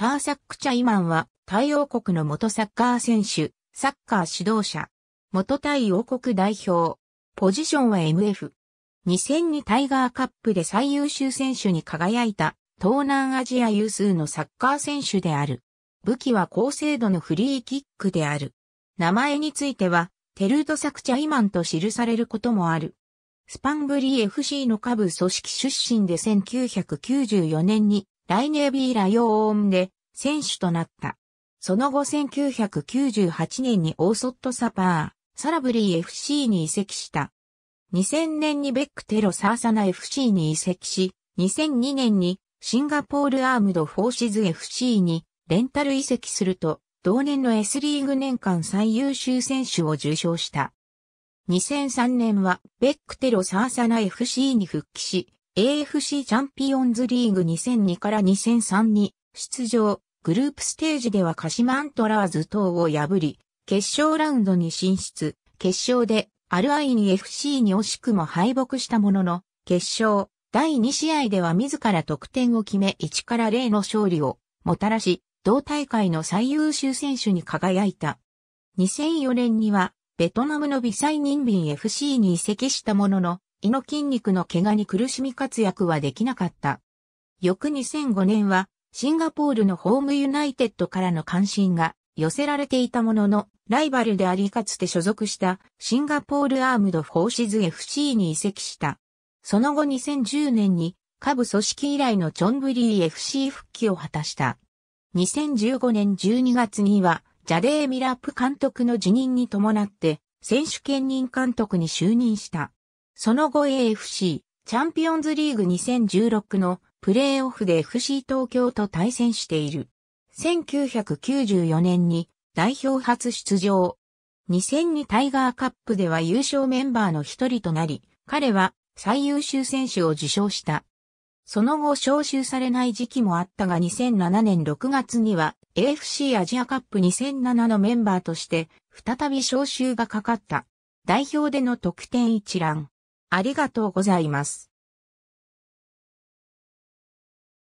ターサック・チャイマンは、タイ王国の元サッカー選手、サッカー指導者、元タイ王国代表、ポジションは MF。2002タイガーカップで最優秀選手に輝いた、東南アジア有数のサッカー選手である。武器は高精度のフリーキックである。名前については、テルードサクチャイマンと記されることもある。スパンブリー FC の下部組織出身で1994年にライネービーラ・ヨーオンで選手となった。その後1998年にオーソットサパー、サラブリー FC に移籍した。2000年にベックテロサーサナ FC に移籍し、2002年にシンガポールアームドフォーシズ FC にレンタル移籍すると、同年の S リーグ年間最優秀選手を受賞した。2003年はベックテロサーサナ FC に復帰し、AFC チャンピオンズリーグ2002から2003に出場、グループステージでは鹿島アントラーズ等を破り、決勝ラウンドに進出、決勝でアルアイに FC に惜しくも敗北したものの、決勝、第2試合では自ら得点を決め1から0の勝利をもたらし、同大会の最優秀選手に輝いた。2004年には、ベトナムのビサイニンビン FC に移籍したものの、胃の筋肉の怪我に苦しみ活躍はできなかった。翌2005年は、シンガポールのホームユナイテッドからの関心が寄せられていたものの、ライバルでありかつて所属したシンガポールアームドフォーシズ FC に移籍した。その後2010年に下部組織以来のチョンブリー FC 復帰を果たした。2015年12月には、ジャデー・ミラップ監督の辞任に伴って、選手兼任監督に就任した。その後 AFC チャンピオンズリーグ2016のプレーオフで FC 東京と対戦している。1994年に代表初出場。2002タイガーカップでは優勝メンバーの一人となり、彼は最優秀選手を受賞した。その後招集されない時期もあったが2007年6月には AFC アジアカップ2007のメンバーとして再び招集がかかった。代表での得点一覧。ありがとうございます。